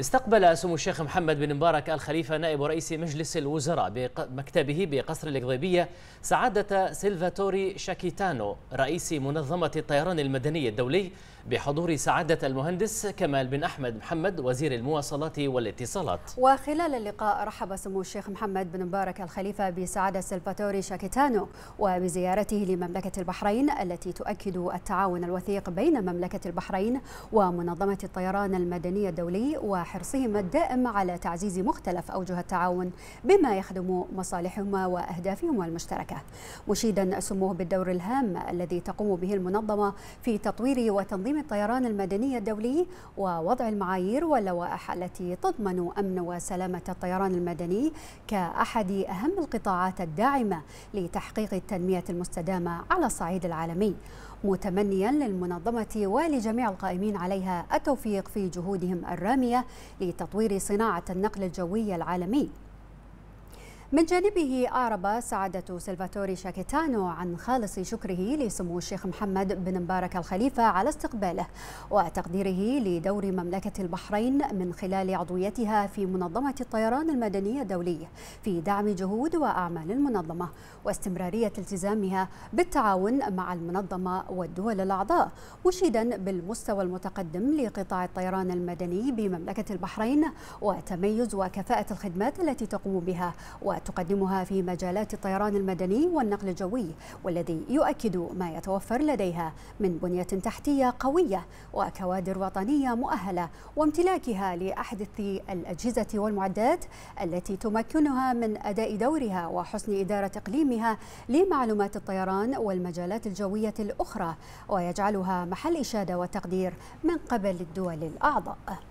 استقبل سمو الشيخ محمد بن مبارك الخليفة نائب رئيس مجلس الوزراء بمكتبه بقصر الإقضيبية سعادة سيلفاتوري شاكيتانو رئيس منظمة الطيران المدني الدولي بحضور سعادة المهندس كمال بن أحمد محمد وزير المواصلات والاتصالات وخلال اللقاء رحب سمو الشيخ محمد بن مبارك الخليفة بسعادة سيلفاتوري شاكيتانو وبزيارته لمملكة البحرين التي تؤكد التعاون الوثيق بين مملكة البحرين ومنظمة الطيران المدني الدولي و حرصهما الدائم على تعزيز مختلف أوجه التعاون بما يخدم مصالحهما وأهدافهما المشتركة مشيدا سموه بالدور الهام الذي تقوم به المنظمة في تطوير وتنظيم الطيران المدني الدولي ووضع المعايير واللوائح التي تضمن أمن وسلامة الطيران المدني كأحد أهم القطاعات الداعمة لتحقيق التنمية المستدامة على الصعيد العالمي متمنيا للمنظمة ولجميع القائمين عليها التوفيق في جهودهم الرامية لتطوير صناعة النقل الجوي العالمي من جانبه أعرب سعادة سلفاتوري شاكيتانو عن خالص شكره لسمو الشيخ محمد بن مبارك الخليفة على استقباله وتقديره لدور مملكة البحرين من خلال عضويتها في منظمة الطيران المدني الدولي في دعم جهود وأعمال المنظمة واستمرارية التزامها بالتعاون مع المنظمة والدول الأعضاء مشيدا بالمستوى المتقدم لقطاع الطيران المدني بمملكة البحرين وتميز وكفاءة الخدمات التي تقوم بها تقدمها في مجالات الطيران المدني والنقل الجوي والذي يؤكد ما يتوفر لديها من بنية تحتية قوية وكوادر وطنية مؤهلة وامتلاكها لأحدث الأجهزة والمعدات التي تمكنها من أداء دورها وحسن إدارة إقليمها لمعلومات الطيران والمجالات الجوية الأخرى ويجعلها محل إشادة وتقدير من قبل الدول الأعضاء